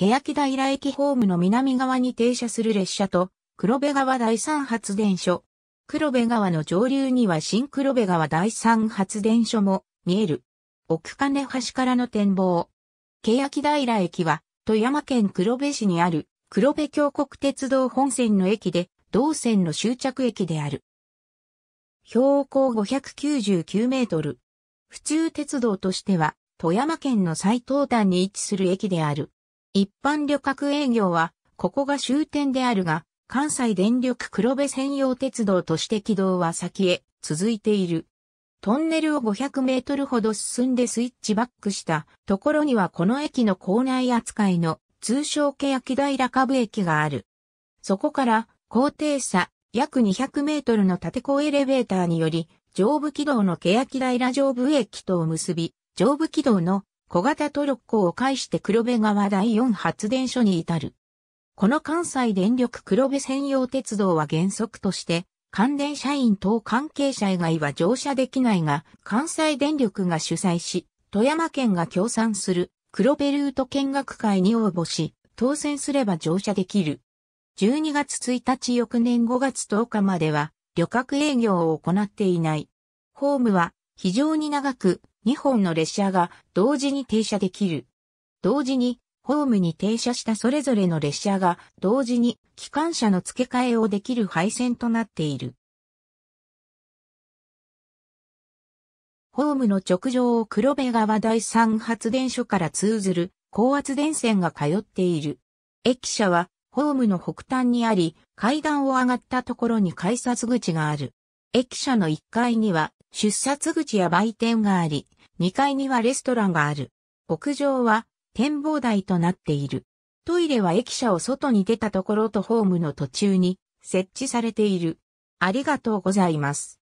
欅平駅ホームの南側に停車する列車と、黒部川第三発電所。黒部川の上流には新黒部川第三発電所も見える。奥金橋からの展望。欅平駅は、富山県黒部市にある黒部峡谷鉄道本線の駅で、同線の終着駅である。標高599メートル。府中鉄道としては、富山県の最東端に位置する駅である。一般旅客営業は、ここが終点であるが、関西電力黒部専用鉄道として軌道は先へ続いている。トンネルを500メートルほど進んでスイッチバックしたところにはこの駅の構内扱いの通称欅平下部駅がある。そこから高低差約200メートルの縦高エレベーターにより上部軌道の欅平上部駅とを結び、上部軌道の小型トロッコを介して黒部川第4発電所に至る。この関西電力黒部専用鉄道は原則として、関連社員等関係者以外は乗車できないが、関西電力が主催し、富山県が協賛する黒部ルート見学会に応募し、当選すれば乗車できる。12月1日翌年5月10日までは、旅客営業を行っていない。ホームは非常に長く、2本の列車が同時に停車できる。同時に、ホームに停車したそれぞれの列車が同時に機関車の付け替えをできる配線となっている。ホームの直上を黒部川第三発電所から通ずる高圧電線が通っている。駅舎はホームの北端にあり、階段を上がったところに改札口がある。駅舎の1階には出札口や売店があり、2階にはレストランがある。屋上は展望台となっている。トイレは駅舎を外に出たところとホームの途中に設置されている。ありがとうございます。